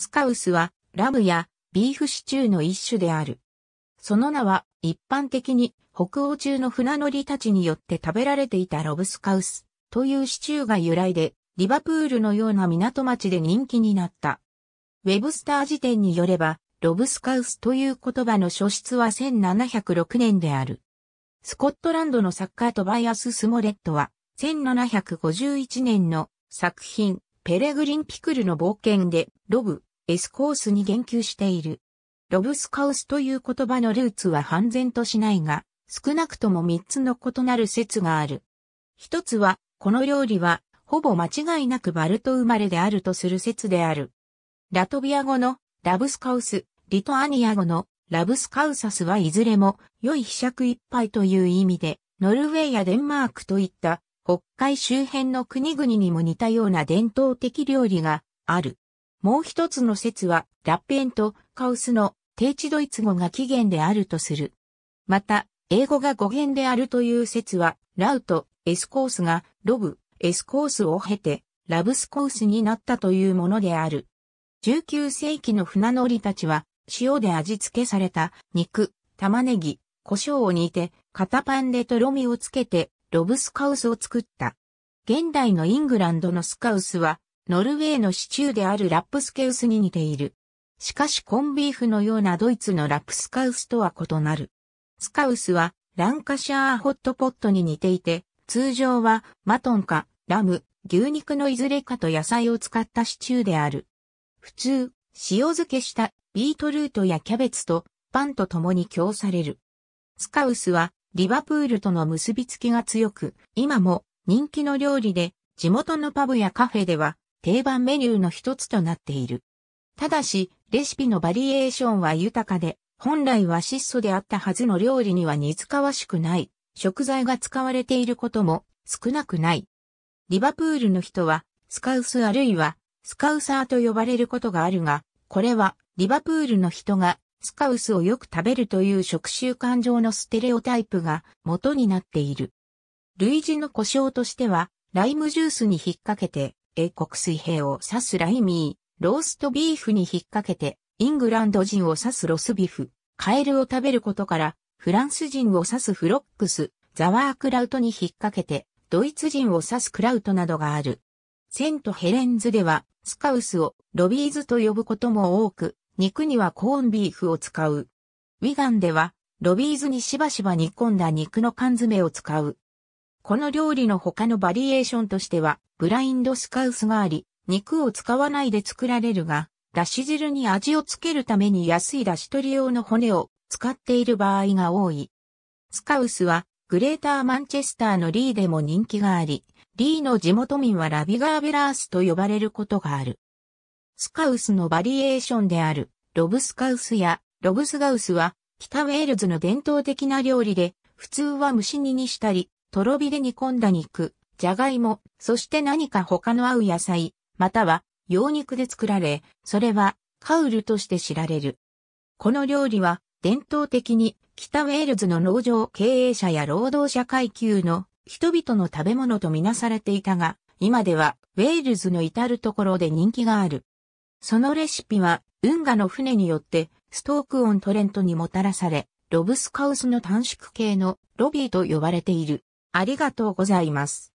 スカウスはラムやビーフシチューの一種である。その名は一般的に北欧中の船乗りたちによって食べられていたロブスカウスというシチューが由来でリバプールのような港町で人気になった。ウェブスター辞典によればロブスカウスという言葉の初出は1706年である。スコットランドの作家トバイアス・スモレットは1751年の作品ペレグリン・ピクルの冒険でロブ、S コースに言及している。ロブスカウスという言葉のルーツは半然としないが、少なくとも3つの異なる説がある。一つは、この料理は、ほぼ間違いなくバルト生まれであるとする説である。ラトビア語のラブスカウス、リトアニア語のラブスカウサスはいずれも良い秘釈一杯という意味で、ノルウェーやデンマークといった北海周辺の国々にも似たような伝統的料理がある。もう一つの説は、ラッペンとカウスの低地ドイツ語が起源であるとする。また、英語が語源であるという説は、ラウとエスコースがロブ、エスコースを経て、ラブスコースになったというものである。19世紀の船乗りたちは、塩で味付けされた肉、玉ねぎ、胡椒を煮て、片パンでとろみをつけて、ロブスカウスを作った。現代のイングランドのスカウスは、ノルウェーのシチューであるラップスケウスに似ている。しかしコンビーフのようなドイツのラップスカウスとは異なる。スカウスはランカシャーホットポットに似ていて、通常はマトンかラム、牛肉のいずれかと野菜を使ったシチューである。普通、塩漬けしたビートルートやキャベツとパンと共に供される。スカウスはリバプールとの結びつきが強く、今も人気の料理で地元のパブやカフェでは定番メニューの一つとなっている。ただし、レシピのバリエーションは豊かで、本来は質素であったはずの料理には似つかわしくない、食材が使われていることも少なくない。リバプールの人は、スカウスあるいは、スカウサーと呼ばれることがあるが、これは、リバプールの人が、スカウスをよく食べるという食習慣上のステレオタイプが元になっている。類似の故障としては、ライムジュースに引っ掛けて、英国水平を指すライミー、ローストビーフに引っ掛けて、イングランド人を指すロスビフ、カエルを食べることから、フランス人を指すフロックス、ザワークラウトに引っ掛けて、ドイツ人を指すクラウトなどがある。セントヘレンズでは、スカウスをロビーズと呼ぶことも多く、肉にはコーンビーフを使う。ウィガンでは、ロビーズにしばしば煮込んだ肉の缶詰を使う。この料理の他のバリエーションとしては、ブラインドスカウスがあり、肉を使わないで作られるが、だし汁に味をつけるために安いだし取り用の骨を使っている場合が多い。スカウスは、グレーターマンチェスターのリーでも人気があり、リーの地元民はラビガーベラースと呼ばれることがある。スカウスのバリエーションである、ロブスカウスやロブスガウスは、北ウェールズの伝統的な料理で、普通は蒸し煮にしたり、とろ火で煮込んだ肉、じゃがいも、そして何か他の合う野菜、または羊肉で作られ、それはカウルとして知られる。この料理は伝統的に北ウェールズの農場経営者や労働者階級の人々の食べ物とみなされていたが、今ではウェールズの至るところで人気がある。そのレシピは運河の船によってストークオントレントにもたらされ、ロブスカウスの短縮系のロビーと呼ばれている。ありがとうございます。